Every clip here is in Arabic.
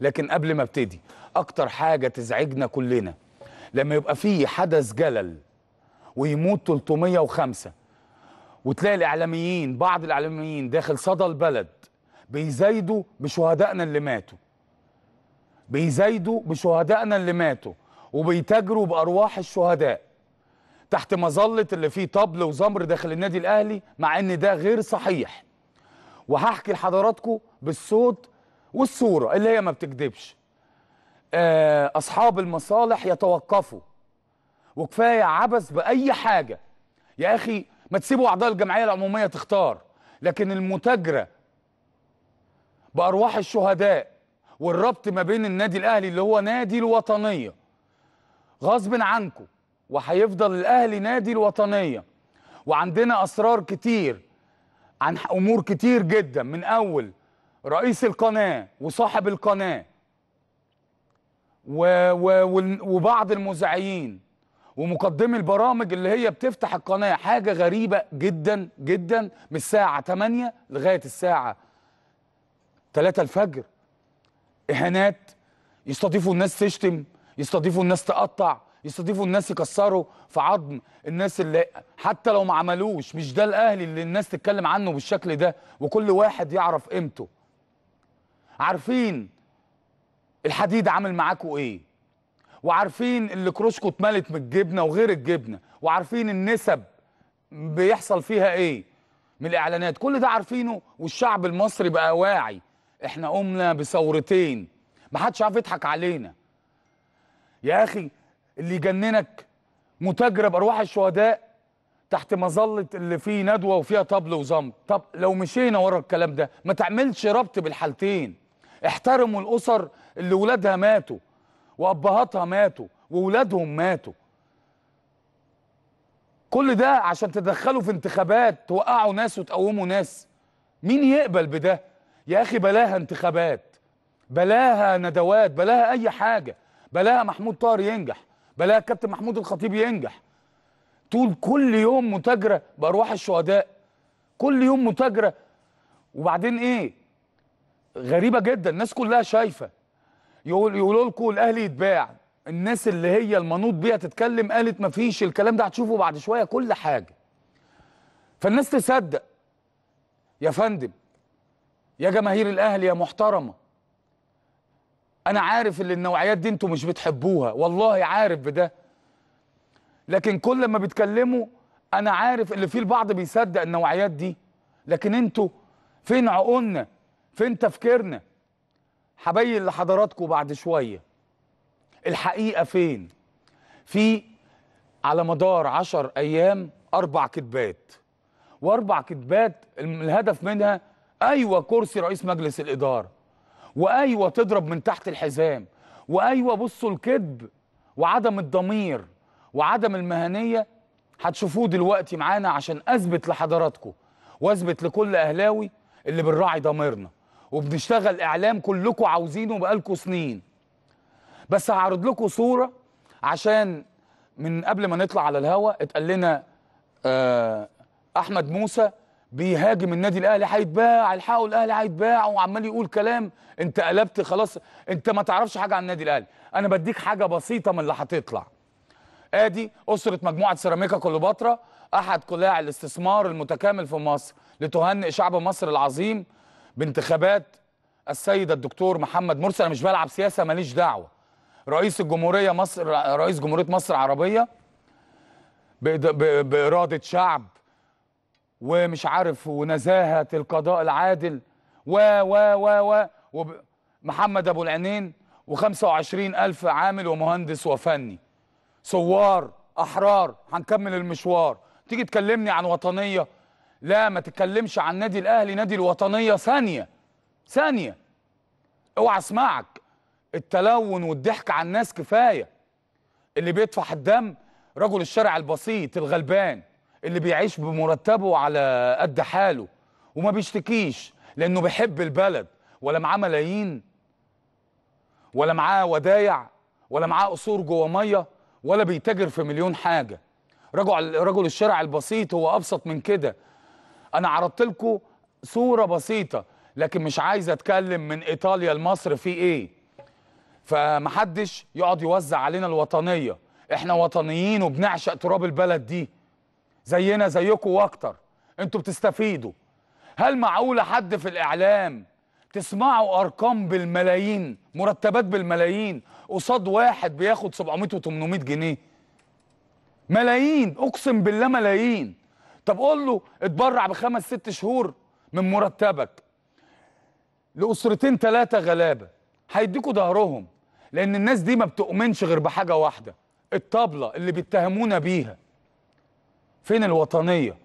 لكن قبل ما ابتدي اكتر حاجه تزعجنا كلنا لما يبقى في حدث جلل ويموت 305 وتلاقي الاعلاميين بعض الاعلاميين داخل صدى البلد بيزايدوا بشهدائنا اللي ماتوا بيزايدوا بشهدائنا اللي ماتوا وبيتاجروا بارواح الشهداء تحت مظله اللي فيه طبل وزمر داخل النادي الاهلي مع ان ده غير صحيح وهحكي لحضراتكم بالصوت والصورة اللي هي ما بتكذبش آه، أصحاب المصالح يتوقفوا وكفاية عبث بأي حاجة يا أخي ما تسيبوا أعضاء الجمعية العمومية تختار لكن المتاجرة بأرواح الشهداء والربط ما بين النادي الأهلي اللي هو نادي الوطنية غصب عنكم وهيفضل الأهلي نادي الوطنية وعندنا أسرار كتير عن امور كتير جدا من اول رئيس القناه وصاحب القناه و و وبعض المذيعين ومقدمي البرامج اللي هي بتفتح القناه حاجه غريبه جدا جدا من الساعه 8 لغايه الساعه 3 الفجر اهانات يستضيفوا الناس تشتم يستضيفوا الناس تقطع يستضيفوا الناس يكسروا في عظم الناس اللي حتى لو ما عملوش مش ده الاهلي اللي الناس تتكلم عنه بالشكل ده وكل واحد يعرف قيمته عارفين الحديد عامل معاكوا ايه وعارفين اللي كروسكو اتملت من الجبنه وغير الجبنه وعارفين النسب بيحصل فيها ايه من الاعلانات كل ده عارفينه والشعب المصري بقى واعي احنا قمنا بثورتين محدش عارف يضحك علينا يا اخي اللي يجننك متاجره بارواح الشهداء تحت مظله اللي فيه ندوه وفيها طبل وزمر طب لو مشينا ورا الكلام ده ما تعملش ربط بالحالتين احترموا الاسر اللي ولادها ماتوا وابهاتها ماتوا وولادهم ماتوا كل ده عشان تدخلوا في انتخابات توقعوا ناس وتقوموا ناس مين يقبل بده يا اخي بلاها انتخابات بلاها ندوات بلاها اي حاجه بلاها محمود طاهر ينجح بلاها كابتن محمود الخطيب ينجح طول كل يوم متاجره بارواح الشهداء كل يوم متاجره وبعدين ايه غريبه جدا الناس كلها شايفه يقول يقولوا لكم الاهلي يتباع الناس اللي هي المنوط بيها تتكلم قالت مفيش الكلام ده هتشوفه بعد شويه كل حاجه فالناس تصدق يا فندم يا جماهير الاهلي يا محترمه انا عارف ان النوعيات دي انتوا مش بتحبوها والله عارف بده لكن كل ما بيتكلموا انا عارف اللي في البعض بيصدق النوعيات دي لكن انتوا فين عقولنا فين تفكيرنا هبين لحضراتكم بعد شويه الحقيقه فين في على مدار عشر ايام اربع كتبات واربع كتبات الهدف منها ايوه كرسي رئيس مجلس الاداره وايوه تضرب من تحت الحزام وايوه بصوا الكذب وعدم الضمير وعدم المهنيه هتشوفوه دلوقتي معانا عشان اثبت لحضراتكم واثبت لكل اهلاوي اللي بنراعي ضميرنا وبنشتغل اعلام كلكم عاوزينه بقالكم سنين بس هعرض لكم صوره عشان من قبل ما نطلع على الهوا اتقال لنا آه، احمد موسى بيهاجم النادي الاهلي هيتباع الحقوا الاهلي هيتباع وعمال يقول كلام انت قلبت خلاص انت ما تعرفش حاجه عن النادي الاهلي انا بديك حاجه بسيطه من اللي هتطلع ادي اسره مجموعه سيراميكا كليوباترا احد قلاع الاستثمار المتكامل في مصر لتهنئ شعب مصر العظيم بانتخابات السيد الدكتور محمد مرسي انا مش بلعب سياسه ماليش دعوه رئيس الجمهوريه مصر رئيس جمهوريه مصر العربيه باراده شعب ومش عارف ونزاهه القضاء العادل و و و و محمد ابو العينين و25 الف عامل ومهندس وفني ثوار احرار هنكمل المشوار تيجي تكلمني عن وطنيه لا ما تتكلمش عن النادي الاهلي نادي الوطنيه ثانيه ثانيه اوعى اسمعك التلون والضحك على الناس كفايه اللي بيطفح الدم رجل الشارع البسيط الغلبان اللي بيعيش بمرتبه على قد حاله وما بيشتكيش لانه بيحب البلد ولا معاه ملايين ولا معاه ودايع ولا معاه قصور جوه ميه ولا بيتاجر في مليون حاجه رجل رجل الشارع البسيط هو ابسط من كده انا عرضت لكم صوره بسيطه لكن مش عايز اتكلم من ايطاليا لمصر في ايه فمحدش يقعد يوزع علينا الوطنيه احنا وطنيين وبنعشق تراب البلد دي زينا زيكم واكتر انتوا بتستفيدوا هل معقوله حد في الاعلام تسمعوا ارقام بالملايين مرتبات بالملايين قصاد واحد بياخد 700 و 800 جنيه ملايين اقسم بالله ملايين طب قول له اتبرع بخمس ست شهور من مرتبك لاسرتين ثلاثه غلابه هيديكوا ظهرهم لان الناس دي ما بتؤمنش غير بحاجه واحده الطبله اللي بيتهمونا بيها فين الوطنيه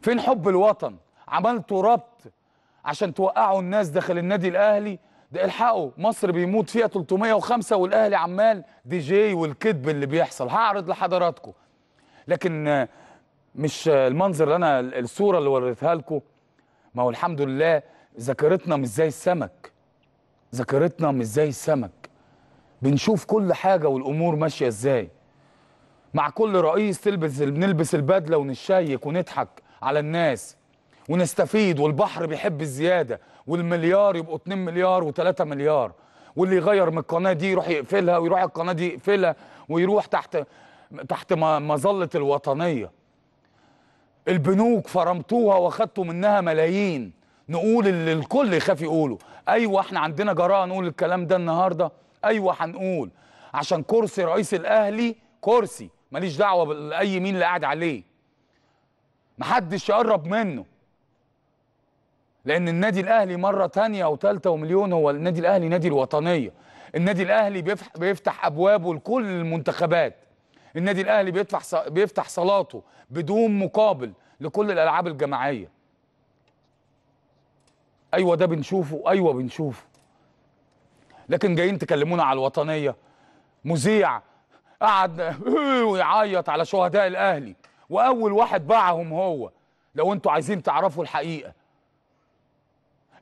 فين حب الوطن عملتوا ربط عشان توقعوا الناس داخل النادي الاهلي ده الحقوا مصر بيموت فيها 305 والاهلي عمال دي جي والكذب اللي بيحصل هعرض لحضراتكم لكن مش المنظر اللي انا الصوره اللي وريتها لكم ما هو الحمد لله ذاكرتنا مش زي السمك ذاكرتنا مش زي السمك بنشوف كل حاجه والامور ماشيه ازاي مع كل رئيس تلبس بنلبس البدله ونشيك ونضحك على الناس ونستفيد والبحر بيحب الزياده والمليار يبقوا 2 مليار و3 مليار واللي يغير من القناه دي يروح يقفلها ويروح القناه دي يقفلها ويروح تحت تحت مظله الوطنيه البنوك فرمتوها واخدتوا منها ملايين نقول اللي الكل يخاف يقوله ايوه احنا عندنا جراءه نقول الكلام ده النهارده ايوه هنقول عشان كرسي رئيس الاهلي كرسي ماليش دعوه باي مين اللي قاعد عليه محدش يقرب منه لان النادي الاهلي مره ثانيه وثالثه ومليون هو النادي الاهلي نادي الوطنيه النادي الاهلي بيفتح ابوابه لكل المنتخبات النادي الاهلي بيطلع بيفتح صلاته بدون مقابل لكل الالعاب الجماعيه ايوه ده بنشوفه ايوه بنشوفه لكن جايين تكلمونا على الوطنيه مذيع قعد ويعيط على شهداء الاهلي واول واحد باعهم هو لو انتوا عايزين تعرفوا الحقيقه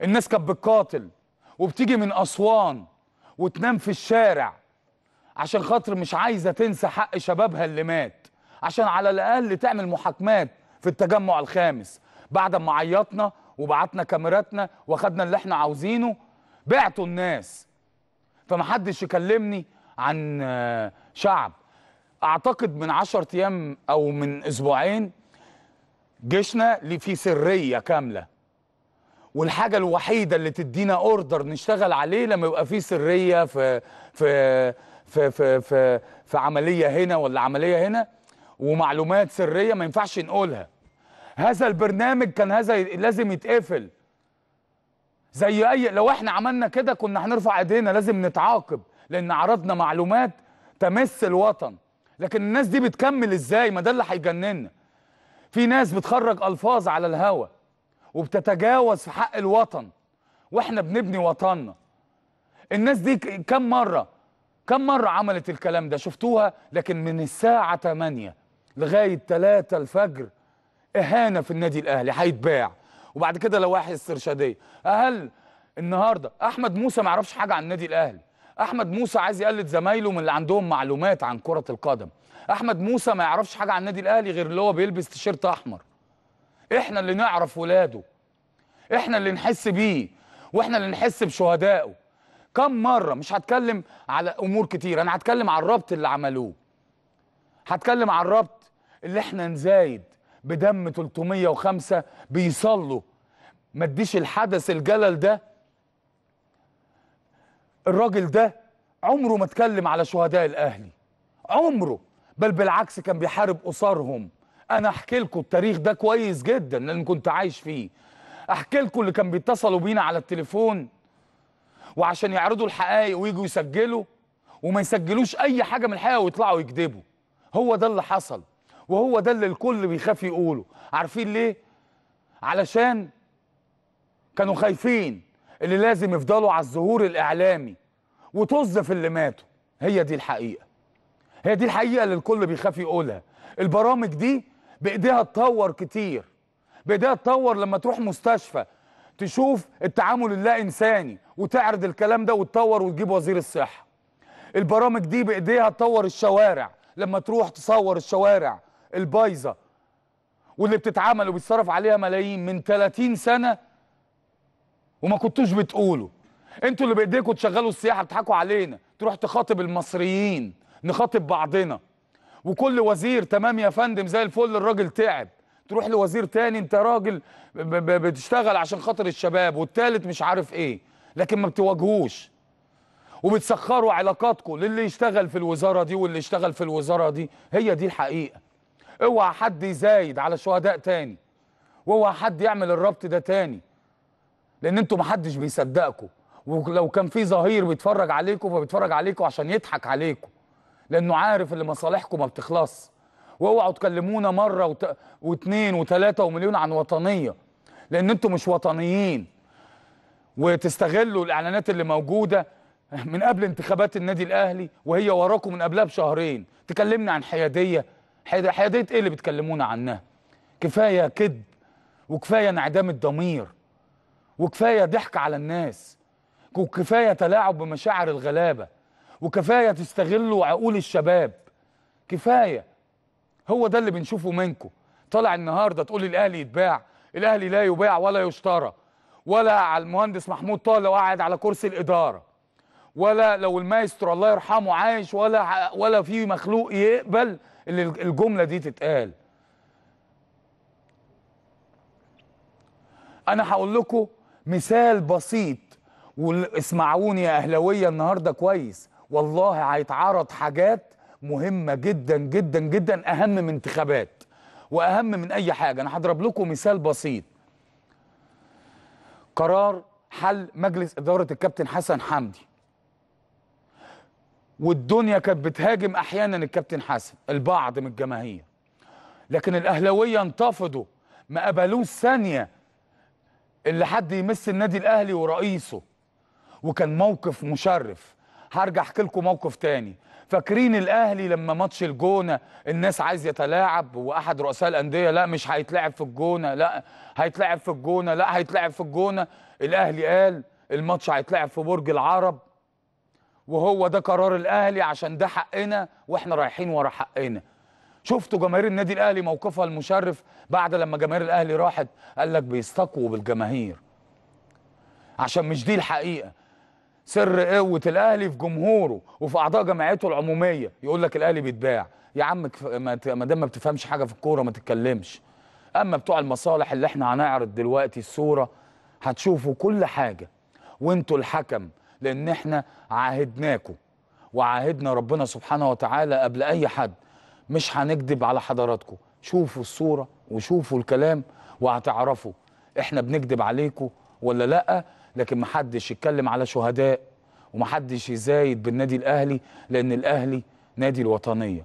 الناس كانت بتقاتل وبتيجي من اسوان وتنام في الشارع عشان خاطر مش عايزه تنسى حق شبابها اللي مات عشان على الاقل تعمل محاكمات في التجمع الخامس بعد ما عيطنا وبعتنا كاميراتنا واخدنا اللي احنا عاوزينه بعتوا الناس فمحدش يكلمني عن شعب اعتقد من 10 ايام او من اسبوعين جيشنا اللي فيه سريه كامله والحاجه الوحيده اللي تدينا اوردر نشتغل عليه لما يبقى فيه سريه في في في في في في عمليه هنا ولا عمليه هنا ومعلومات سريه ما ينفعش نقولها هذا البرنامج كان هذا لازم يتقفل زي اي لو احنا عملنا كده كنا هنرفع ايدينا لازم نتعاقب لان عرضنا معلومات تمس الوطن لكن الناس دي بتكمل ازاي ما ده اللي هيجننا في ناس بتخرج الفاظ على الهوا وبتتجاوز في حق الوطن واحنا بنبني وطننا الناس دي كم مره كم مرة عملت الكلام ده شفتوها لكن من الساعة 8 لغاية 3 الفجر إهانة في النادي الأهلي هيتباع وبعد كده لوائح استرشادية هل النهاردة أحمد موسى ما يعرفش حاجة عن النادي الأهلي أحمد موسى عايز يقلد زمايله من اللي عندهم معلومات عن كرة القدم أحمد موسى ما يعرفش حاجة عن النادي الأهلي غير اللي هو بيلبس تيشيرت أحمر إحنا اللي نعرف ولاده إحنا اللي نحس بيه وإحنا اللي نحس بشهدائه كم مره مش هتكلم على امور كتير انا هتكلم على الربط اللي عملوه هتكلم على الربط اللي احنا نزايد بدم 305 بيصلوا ما اديش الحدث الجلل ده الراجل ده عمره ما اتكلم على شهداء الاهلي عمره بل بالعكس كان بيحارب اسرهم انا احكي لكم التاريخ ده كويس جدا لان كنت عايش فيه احكي لكم اللي كان بيتصلوا بينا على التليفون وعشان يعرضوا الحقائق ويجوا يسجلوا وما يسجلوش اي حاجه من الحقيقه ويطلعوا يكذبوا هو ده اللي حصل وهو ده اللي الكل بيخاف يقوله عارفين ليه علشان كانوا خايفين اللي لازم يفضلوا على الظهور الاعلامي وطز في اللي ماتوا هي دي الحقيقه هي دي الحقيقه اللي الكل بيخاف يقولها البرامج دي بايديها تطور كتير بايديها تطور لما تروح مستشفى تشوف التعامل اللا انساني وتعرض الكلام ده وتطور وتجيب وزير الصحه البرامج دي بايديها تطور الشوارع لما تروح تصور الشوارع البايظه واللي بتتعمل وبيتصرف عليها ملايين من 30 سنه وما كنتوش بتقولوا انتوا اللي بايديكم تشغلوا السياحه بتضحكوا علينا تروح تخاطب المصريين نخاطب بعضنا وكل وزير تمام يا فندم زي الفل الراجل تعب تروح لوزير تاني انت راجل بتشتغل عشان خاطر الشباب والتالت مش عارف ايه لكن ما بتواجهوش وبتسخروا علاقاتكم للي يشتغل في الوزاره دي واللي يشتغل في الوزاره دي هي دي الحقيقه اوعى حد يزايد على شهداء تاني واوعى حد يعمل الربط ده تاني لان انتوا محدش بيصدقكم ولو كان في ظهير بيتفرج عليكم فبيتفرج عليكم عشان يضحك عليكم لانه عارف ان مصالحكم ما بتخلصش واوعوا تكلمونا مره وت... واثنين وثلاثه ومليون عن وطنيه لان انتم مش وطنيين وتستغلوا الاعلانات اللي موجوده من قبل انتخابات النادي الاهلي وهي وراكم من قبلها بشهرين تكلمنا عن حياديه حياديه, حيادية ايه اللي بتكلمونا عنها كفايه كذب وكفايه انعدام الضمير وكفايه ضحك على الناس وكفايه تلاعب بمشاعر الغلابه وكفايه تستغلوا عقول الشباب كفايه هو ده اللي بنشوفه منكم طالع النهارده تقول الاهلي يتباع الاهلي لا يباع ولا يشترى ولا على المهندس محمود طه لو قاعد على كرسي الاداره ولا لو المايسترو الله يرحمه عايش ولا ولا في مخلوق يقبل اللي الجمله دي تتقال انا هقول لكم مثال بسيط واسمعوني يا اهلاويه النهارده كويس والله هيتعرض حاجات مهمه جدا جدا جدا اهم من انتخابات واهم من اي حاجه انا هضرب لكم مثال بسيط قرار حل مجلس اداره الكابتن حسن حمدي والدنيا كانت بتهاجم احيانا الكابتن حسن البعض من الجماهير لكن الاهلاويه انتفضوا ما قبلوش ثانيه اللي حد يمس النادي الاهلي ورئيسه وكان موقف مشرف هرجع احكي لكم موقف تاني فاكرين الاهلي لما ماتش الجونه الناس عايز يتلاعب واحد رؤساء الانديه لا مش هيتلعب في الجونه لا هيتلعب في الجونه لا هيتلعب في الجونه الاهلي قال الماتش هيتلعب في برج العرب وهو ده قرار الاهلي عشان ده حقنا واحنا رايحين ورا حقنا شفتوا جماهير النادي الاهلي موقفها المشرف بعد لما جماهير الاهلي راحت قال لك بيستقووا بالجماهير عشان مش دي الحقيقه سر قوه الاهلي في جمهوره وفي اعضاء جمعيته العموميه يقول لك الاهلي بيتباع يا عم ما دام ما بتفهمش حاجه في الكوره ما تتكلمش اما بتوع المصالح اللي احنا هنعرض دلوقتي الصوره هتشوفوا كل حاجه وانتوا الحكم لان احنا عاهدناكم وعاهدنا ربنا سبحانه وتعالى قبل اي حد مش هنكذب على حضراتكم شوفوا الصوره وشوفوا الكلام وهتعرفوا احنا بنكذب عليكم ولا لا لكن ما حدش يتكلم على شهداء وما حدش يزايد بالنادي الاهلي لان الاهلي نادي الوطنيه